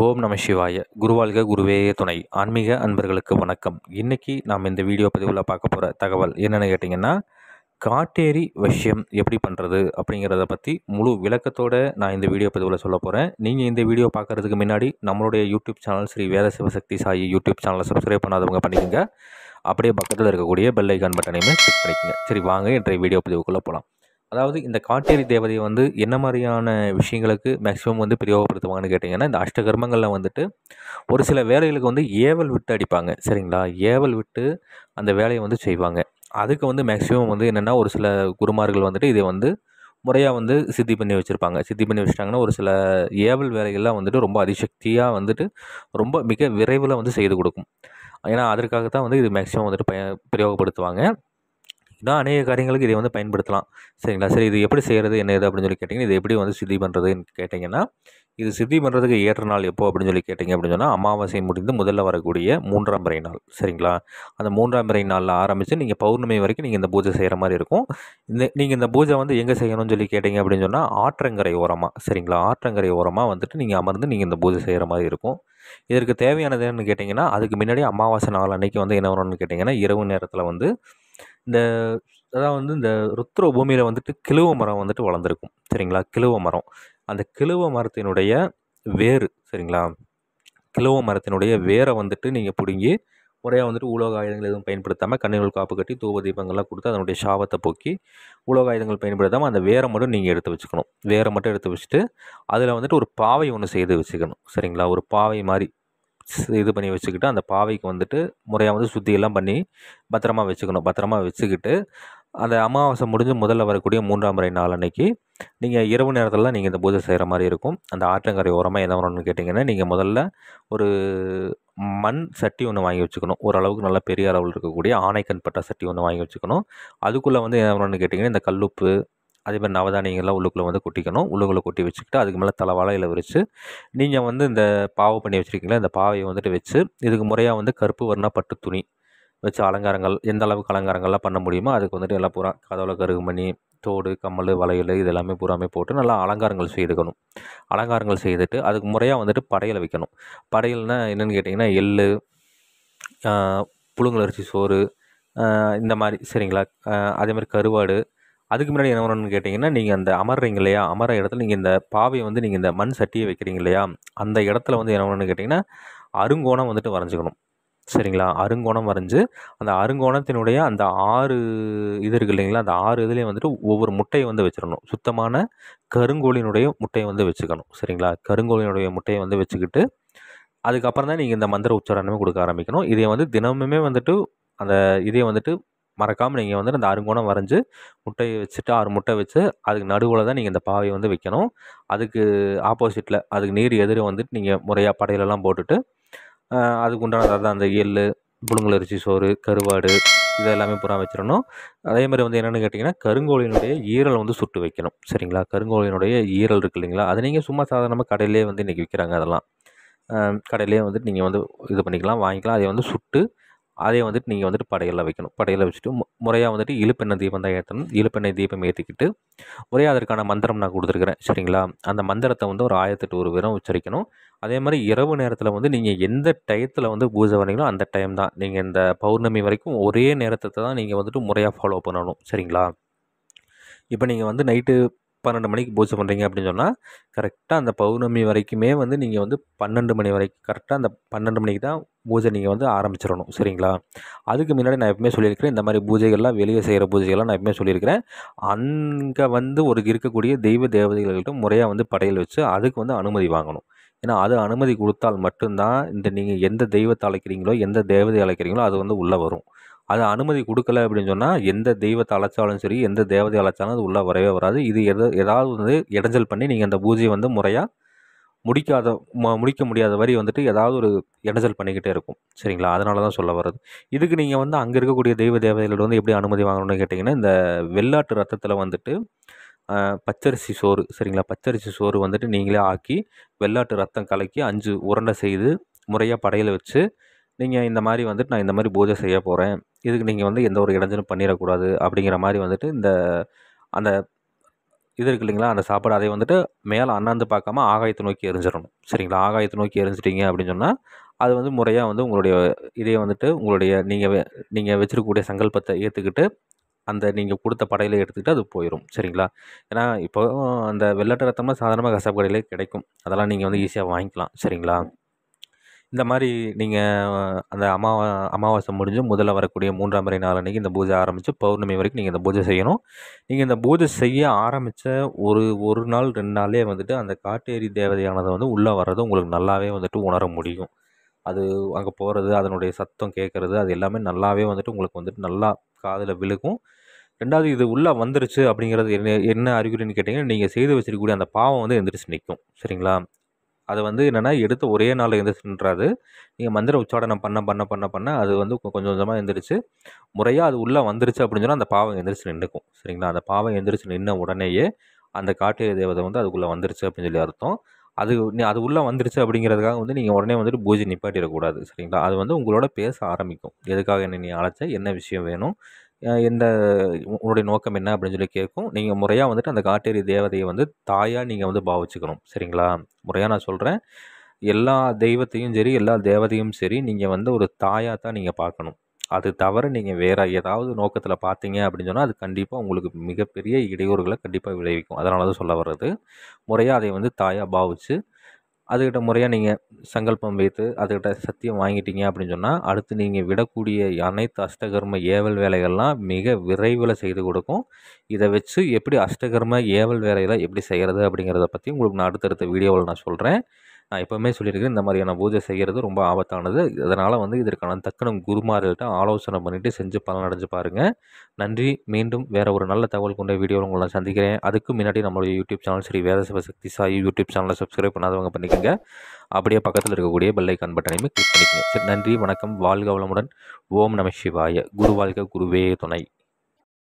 ஓம் நம சிவாய குருவாழ்க குருவே துணை ஆன்மீக அன்பர்களுக்கு வணக்கம் இன்றைக்கி நாம் இந்த வீடியோ பதிவில் பார்க்க போகிற தகவல் என்னென்னு கேட்டிங்கன்னா காட்டேரி விஷயம் எப்படி பண்ணுறது அப்படிங்கிறத பற்றி முழு விளக்கத்தோடு நான் இந்த வீடியோ பதிவில் சொல்ல போகிறேன் நீங்கள் இந்த வீடியோ பார்க்குறதுக்கு முன்னாடி நம்மளுடைய YouTube channel Sri Veda Sivasakthi Sai YouTube சேனலை சப்ஸ்கிரைப் பண்ணாதவங்க பண்ணிக்கோங்க அப்படியே பக்கத்தில் இருக்கக்கூடிய பெல் ஐக்கான் பட்டனையுமே கிளிக் பண்ணிக்கோங்க சரி வாங்க இன்றைய வீடியோ பதிவுக்குள்ளே போகலாம் அதாவது இந்த காட்டேரி தேவதையை வந்து என்ன மாதிரியான விஷயங்களுக்கு மேக்ஸிமம் வந்து பிரயோகப்படுத்துவாங்கன்னு கேட்டிங்கன்னா இந்த அஷ்டகர்மங்களில் வந்துட்டு ஒரு சில வேலைகளுக்கு வந்து ஏவல் விட்டு அடிப்பாங்க சரிங்களா ஏவல் விட்டு அந்த வேலையை வந்து செய்வாங்க அதுக்கு வந்து மேக்ஸிமம் வந்து என்னென்னா ஒரு சில குருமார்கள் வந்துட்டு இதை வந்து முறையாக வந்து சித்தி பண்ணி வச்சுருப்பாங்க சித்தி பண்ணி வச்சுட்டாங்கன்னா ஒரு சில ஏவல் வேலைகள்லாம் வந்துட்டு ரொம்ப அதிசக்தியாக வந்துட்டு ரொம்ப மிக விரைவில் வந்து செய்து கொடுக்கும் ஏன்னா அதற்காக தான் வந்து இது மேக்ஸிமம் வந்துட்டு பய பிரயோகப்படுத்துவாங்க தான் அநேக காரியங்களுக்கு இதை வந்து பயன்படுத்தலாம் சரிங்களா சரி இது எப்படி செய்கிறது என்ன இது அப்படின்னு சொல்லி கேட்டிங்கன்னா இது எப்படி வந்து சித்தி பண்ணுறதுன்னு கேட்டிங்கன்னா இது சித்தி பண்ணுறதுக்கு ஏற்ற நாள் எப்போ அப்படின்னு சொல்லி கேட்டிங்க அப்படின்னு சொன்னால் அமாவாசை முடிந்து முதல்ல வரக்கூடிய மூன்றாம் பிறை நாள் சரிங்களா அந்த மூன்றாம் பிறை நாளில் ஆரம்பித்து நீங்கள் பௌர்ணமி வரைக்கும் நீங்கள் இந்த பூஜை செய்கிற மாதிரி இருக்கும் இந்த நீங்கள் இந்த பூஜை வந்து எங்கே செய்யணும்னு சொல்லி கேட்டிங்க அப்படின்னு சொன்னால் ஆற்றங்கரை ஓரமாக சரிங்களா ஆற்றங்கரை ஓரமாக வந்துட்டு நீங்கள் அமர்ந்து நீங்கள் இந்த பூஜை செய்கிற மாதிரி இருக்கும் இதற்கு தேவையானது என்னென்னு கேட்டிங்கன்னா அதுக்கு முன்னாடி அமாவாசை நாள் அன்றைக்கி வந்து என்ன வரணும்னு கேட்டிங்கன்னா இரவு நேரத்தில் வந்து இந்த அதான் வந்து இந்த ருத்ர பூமியில் வந்துட்டு கிழுவ மரம் வந்துட்டு வளர்ந்துருக்கும் சரிங்களா கிழுவ மரம் அந்த கிழுவ மரத்தினுடைய வேர் சரிங்களா கிழுவ மரத்தினுடைய வேரை வந்துட்டு நீங்கள் பிடுங்கி முறையாக வந்துட்டு உலோக ஆயுதங்கள் எதுவும் பயன்படுத்தாமல் கண்ணிகள் காப்பு கட்டி தூப தீபங்கள்லாம் கொடுத்து அதனுடைய சாபத்தை போக்கி உலோக ஆயுதங்கள் பயன்படுத்தாமல் அந்த வேரை மட்டும் நீங்கள் எடுத்து வச்சுக்கணும் வேரை மட்டும் எடுத்து வச்சுட்டு அதில் வந்துட்டு ஒரு பாவை ஒன்று செய்து வச்சுக்கணும் சரிங்களா ஒரு பாவை மாதிரி இது பண்ணி வச்சுக்கிட்டு அந்த பாவைக்கு வந்துட்டு முறையாக வந்து சுத்தியெல்லாம் பண்ணி பத்திரமா வச்சுக்கணும் பத்திரமா வச்சுக்கிட்டு அந்த அமாவாசை முடிஞ்சு முதல்ல வரக்கூடிய மூன்றாம் முறை நாள் அன்றைக்கி நீங்கள் இரவு நேரத்தில் நீங்கள் இந்த பூஜை செய்கிற மாதிரி இருக்கும் அந்த ஆற்றங்கரை ஓரமாக என்ன வரணும்னு கேட்டிங்கன்னா நீங்கள் முதல்ல ஒரு மண் சட்டி ஒன்று வாங்கி வச்சுக்கணும் ஓரளவுக்கு நல்லா பெரிய அளவில் இருக்கக்கூடிய ஆணைக்கண் பட்டா சட்டி ஒன்று வாங்கி வச்சுக்கணும் அதுக்குள்ளே வந்து என்ன வரணும்னு கேட்டிங்கன்னா இந்த கல்லுப்பு அதே மாதிரி நவதானியங்கள்லாம் உள்ளுக்குள்ளே வந்து கொட்டிக்கணும் உள்ளுக்குள்ளே கொட்டி வச்சுக்கிட்டு அதுக்கு மேலே தலைவாழையில் விரிச்சு நீங்கள் வந்து இந்த பாவை பண்ணி வச்சுருக்கீங்களா இந்த பாவையை வந்துட்டு வச்சு இதுக்கு முறையாக வந்து கருப்பு வர்ணா பட்டு துணி வச்சு அலங்காரங்கள் எந்த அளவுக்கு அலங்காரங்கள்லாம் பண்ண முடியுமோ அதுக்கு வந்துட்டு எல்லாம் பூரா கதவுளை கருகு மணி தோடு கம்மல் வளையல் இது எல்லாமே பூராமே போட்டு நல்லா அலங்காரங்கள் செய்துக்கணும் அலங்காரங்கள் செய்துட்டு அதுக்கு முறையாக வந்துட்டு படையில் வைக்கணும் படையல்னால் என்னென்னு கேட்டிங்கன்னா எள் புழுங்கலரிசி சோறு இந்த மாதிரி சரிங்களா அதே மாதிரி கருவாடு அதுக்கு முன்னாடி என்ன பண்ணணும்னு கேட்டிங்கன்னா நீங்கள் அந்த அமர்றீங்க இல்லையா அமர இடத்துல நீங்கள் இந்த பாவையை வந்து நீங்கள் இந்த மண் சட்டியை வைக்கிறீங்க இல்லையா அந்த இடத்துல வந்து என்ன பண்ணணும்னு கேட்டிங்கன்னா அருங்கோணம் வந்துட்டு வரைஞ்சிக்கணும் சரிங்களா அருங்கோணம் வரைஞ்சி அந்த அருங்கோணத்தினுடைய அந்த ஆறு இது இருக்குது இல்லைங்களா அந்த ஆறு இதுலேயும் வந்துட்டு ஒவ்வொரு முட்டையை வந்து வச்சிடணும் சுத்தமான கருங்கோழினுடைய முட்டையை வந்து வச்சுக்கணும் சரிங்களா கருங்கோழினுடைய முட்டையை வந்து வச்சுக்கிட்டு அதுக்கப்புறம் தான் நீங்கள் இந்த மந்திர உச்சாரணமே கொடுக்க ஆரம்பிக்கணும் இதை வந்து தினமுமே வந்துட்டு அந்த இதே வந்துட்டு மறக்காமல் நீங்கள் வந்து அந்த அருங்கோணம் வரைஞ்சி முட்டையை வச்சுட்டு ஆறு முட்டை வச்சு அதுக்கு நடுவில் தான் நீங்கள் இந்த பாவையை வந்து வைக்கணும் அதுக்கு ஆப்போசிட்டில் அதுக்கு நீர் எதிரே வந்துட்டு நீங்கள் முறையாக படையிலெல்லாம் போட்டுட்டு அதுக்கு உண்டான அதாவது அந்த எள் புழுங்கலரிசி சோறு கருவாடு இதெல்லாமே புறா பூரா வச்சிடணும் அதே மாதிரி வந்து என்னென்னு கேட்டிங்கன்னா கருங்கோழியினுடைய ஈரல் வந்து சுட்டு வைக்கணும் சரிங்களா கருங்கோழியினுடைய ஈரல் இருக்குது இல்லைங்களா அதை நீங்கள் சும்மா சாதாரணமாக கடையிலே வந்து இன்றைக்கி விற்கிறாங்க அதெல்லாம் கடையிலே வந்துட்டு நீங்கள் வந்து இது பண்ணிக்கலாம் வாங்கிக்கலாம் அதை வந்து சுட்டு அதே வந்துட்டு நீங்கள் வந்துட்டு படையலில் வைக்கணும் படையில் வச்சுட்டு முறையாக வந்துட்டு இழுப்பெண்ணெய் தீபம் தான் ஏற்றணும் இழுப்பெண்ணெய் தீபம் ஏற்றிக்கிட்டு ஒரே அதற்கான மந்திரம் நான் கொடுத்துருக்குறேன் சரிங்களா அந்த மந்திரத்தை வந்து ஒரு ஆயிரத்தெட்டு ஒரு விரம் உச்சரிக்கணும் அதே மாதிரி இரவு நேரத்தில் வந்து நீங்கள் எந்த டயத்தில் வந்து பூஜை வரீங்களோ அந்த டைம் தான் நீங்கள் இந்த பௌர்ணமி வரைக்கும் ஒரே நேரத்தை தான் நீங்கள் வந்துட்டு முறையாக ஃபாலோ பண்ணணும் சரிங்களா இப்போ நீங்கள் வந்து நைட்டு பன்னெண்டு மணிக்கு பூஜை பண்ணுறீங்க அப்படின்னு சொன்னால் கரெக்டாக அந்த பௌர்ணமி வரைக்குமே வந்து நீங்கள் வந்து பன்னெண்டு மணி வரைக்கும் கரெக்டாக அந்த பன்னெண்டு மணிக்கு தான் பூஜை நீங்கள் வந்து ஆரம்பிச்சிடணும் சரிங்களா அதுக்கு முன்னாடி நான் எப்பவுமே சொல்லியிருக்கிறேன் இந்த மாதிரி பூஜைகள்லாம் வெளியே செய்கிற பூஜைகள்லாம் நான் எப்பவுமே சொல்லியிருக்கிறேன் அங்கே வந்து ஒரு இருக்கக்கூடிய தெய்வ தேவதைகள்கிட்ட முறையாக வந்து படையல் வச்சு அதுக்கு வந்து அனுமதி வாங்கணும் ஏன்னா அது அனுமதி கொடுத்தால் மட்டும்தான் இந்த நீங்கள் எந்த தெய்வத்தை அழைக்கிறீங்களோ எந்த தேவதை அழைக்கிறீங்களோ அது வந்து உள்ளே வரும் அது அனுமதி கொடுக்கல அப்படின்னு சொன்னால் எந்த தெய்வத்தை அழைச்சாலும் சரி எந்த தேவதை அழைச்சாலும் அது உள்ளே வரவே வராது இது எது ஏதாவது வந்து இடைஞ்சல் பண்ணி நீங்கள் அந்த பூஜையை வந்து முறையாக முடிக்காத முடிக்க முடியாத வரி வந்துட்டு ஏதாவது ஒரு இடைஞ்சல் பண்ணிக்கிட்டே இருக்கும் சரிங்களா அதனால தான் சொல்ல வர்றது இதுக்கு நீங்கள் வந்து அங்கே இருக்கக்கூடிய தெய்வ தேவதைகளோட வந்து எப்படி அனுமதி வாங்கணும்னு கேட்டிங்கன்னா இந்த வெள்ளாட்டு ரத்தத்தில் வந்துட்டு பச்சரிசி சோறு சரிங்களா பச்சரிசி சோறு வந்துட்டு நீங்களே ஆக்கி வெள்ளாட்டு ரத்தம் கலக்கி அஞ்சு உருண்டை செய்து முறையாக படையில் வச்சு நீங்கள் இந்த மாதிரி வந்துட்டு நான் இந்த மாதிரி பூஜை செய்ய போகிறேன் இதுக்கு நீங்கள் வந்து எந்த ஒரு இடைஞ்சலும் பண்ணிடக்கூடாது அப்படிங்கிற மாதிரி வந்துட்டு இந்த அந்த இது இருக்கு இல்லைங்களா அந்த சாப்பாடு அதை வந்துட்டு மேலே அண்ணாந்து பார்க்காம ஆகாயத்தை நோக்கி எரிஞ்சிடணும் சரிங்களா ஆகாயத்தை நோக்கி எரிஞ்சிட்டிங்க அப்படின்னு சொன்னால் அது வந்து முறையாக வந்து உங்களுடைய இதையை வந்துட்டு உங்களுடைய நீங்கள் நீங்கள் வச்சுருக்கக்கூடிய சங்கல்பத்தை ஏற்றுக்கிட்டு அந்த நீங்கள் கொடுத்த படையில் எடுத்துக்கிட்டு அது போயிடும் சரிங்களா ஏன்னா இப்போ அந்த வெள்ளாட்டு ரத்தம்லாம் சாதாரணமாக கசாப்பு கடையிலே கிடைக்கும் அதெல்லாம் நீங்கள் வந்து ஈஸியாக வாங்கிக்கலாம் சரிங்களா இந்த மாதிரி நீங்கள் அந்த அமாவா அமாவாசை முடிஞ்சு முதல்ல வரக்கூடிய மூன்றாம் முறை அன்றைக்கி இந்த பூஜை ஆரம்பித்து பௌர்ணமி வரைக்கும் நீங்கள் இந்த பூஜை செய்யணும் நீங்கள் இந்த பூஜை செய்ய ஆரம்பித்த ஒரு ஒரு நாள் ரெண்டு நாளே வந்துட்டு அந்த காட்டேரி தேவதையானதை வந்து உள்ளே வர்றது உங்களுக்கு நல்லாவே வந்துட்டு உணர முடியும் அது அங்கே போகிறது அதனுடைய சத்தம் கேட்குறது அது எல்லாமே நல்லாவே வந்துட்டு உங்களுக்கு வந்துட்டு நல்லா காதில் விழுகும் ரெண்டாவது இது உள்ளே வந்துருச்சு அப்படிங்கிறது என்ன என்ன அறிகுறின்னு கேட்டிங்கன்னா நீங்கள் செய்து வச்சிருக்கக்கூடிய அந்த பாவம் வந்து எந்திரிச்சு நிற்கும் சரிங்களா அது வந்து என்னென்னா எடுத்து ஒரே நாளில் எழுந்திரிச்சுன்றாரு நீங்கள் மந்திர உச்சாடனம் பண்ண பண்ண பண்ண பண்ண அது வந்து கொஞ்சம் கொஞ்சமாக எழுந்திரிச்சு முறையாக அது உள்ளே வந்துருச்சு அப்படின்னு சொன்னால் அந்த பாவம் எழுந்திரிச்சு நின்றுக்கும் சரிங்களா அந்த பாவம் எழுந்திரிச்சு நின்ன உடனேயே அந்த காட்டு தேவதை வந்து அதுக்குள்ளே வந்துருச்சு அப்படின்னு சொல்லி அர்த்தம் அது நீ அது உள்ளே வந்துருச்சு அப்படிங்கிறதுக்காக வந்து நீங்கள் உடனே வந்துட்டு பூஜை நிப்பாட்டிடக்கூடாது சரிங்களா அது வந்து உங்களோட பேச ஆரம்பிக்கும் எதுக்காக என்ன நீ அழைச்ச என்ன விஷயம் வேணும் எந்த உன்னுடைய நோக்கம் என்ன அப்படின்னு சொல்லி கேட்கும் நீங்கள் முறையாக வந்துட்டு அந்த காட்டேரி தேவதையை வந்து தாயாக நீங்கள் வந்து பாவிச்சுக்கணும் சரிங்களா முறையாக நான் சொல்கிறேன் எல்லா தெய்வத்தையும் சரி எல்லா தேவதையும் சரி நீங்கள் வந்து ஒரு தாயாக தான் நீங்கள் பார்க்கணும் அது தவிர நீங்கள் வேறு ஏதாவது நோக்கத்தில் பார்த்தீங்க அப்படின்னு சொன்னால் அது கண்டிப்பாக உங்களுக்கு மிகப்பெரிய இடையூறுகளை கண்டிப்பாக விளைவிக்கும் அதனால தான் சொல்ல வர்றது முறையாக அதை வந்து தாயாக பாவிச்சு அதுக்கிட்ட முறையாக நீங்கள் சங்கல்பம் வைத்து அதுக்கிட்ட சத்தியம் வாங்கிட்டீங்க அப்படின்னு சொன்னால் அடுத்து நீங்கள் விடக்கூடிய அனைத்து அஷ்டகர்ம ஏவல் வேலைகள்லாம் மிக விரைவில் செய்து கொடுக்கும் இதை வச்சு எப்படி அஷ்டகர்ம ஏவல் வேலையில் எப்படி செய்கிறது அப்படிங்கிறத பற்றி உங்களுக்கு நான் அடுத்தடுத்த வீடியோவில் நான் சொல்கிறேன் நான் எப்போவுமே சொல்லியிருக்கேன் இந்த மாதிரியான பூஜை செய்கிறது ரொம்ப ஆபத்தானது அதனால் வந்து இதற்கான தக்கணம் குருமார்கள்ட்ட ஆலோசனை பண்ணிவிட்டு செஞ்சு பலன் அடைஞ்சு பாருங்கள் நன்றி மீண்டும் வேறு ஒரு நல்ல தகவல் கொண்ட வீடியோவில் உங்களை நான் சந்திக்கிறேன் அதுக்கு முன்னாடி நம்மளுடைய YouTube channel Sri Veda Sakthi Sai YouTube சேனலை சப்ஸ்கிரைப் பண்ணாதவங்க பண்ணிக்கோங்க அப்படியே பக்கத்தில் இருக்கக்கூடிய பெல்லைக்கான் பட்டனையுமே கிளிக் பண்ணிக்கோங்க சரி நன்றி வணக்கம் வாழ்க வளமுடன் ஓம் நம சிவாய குரு வாழ்க குருவே துணை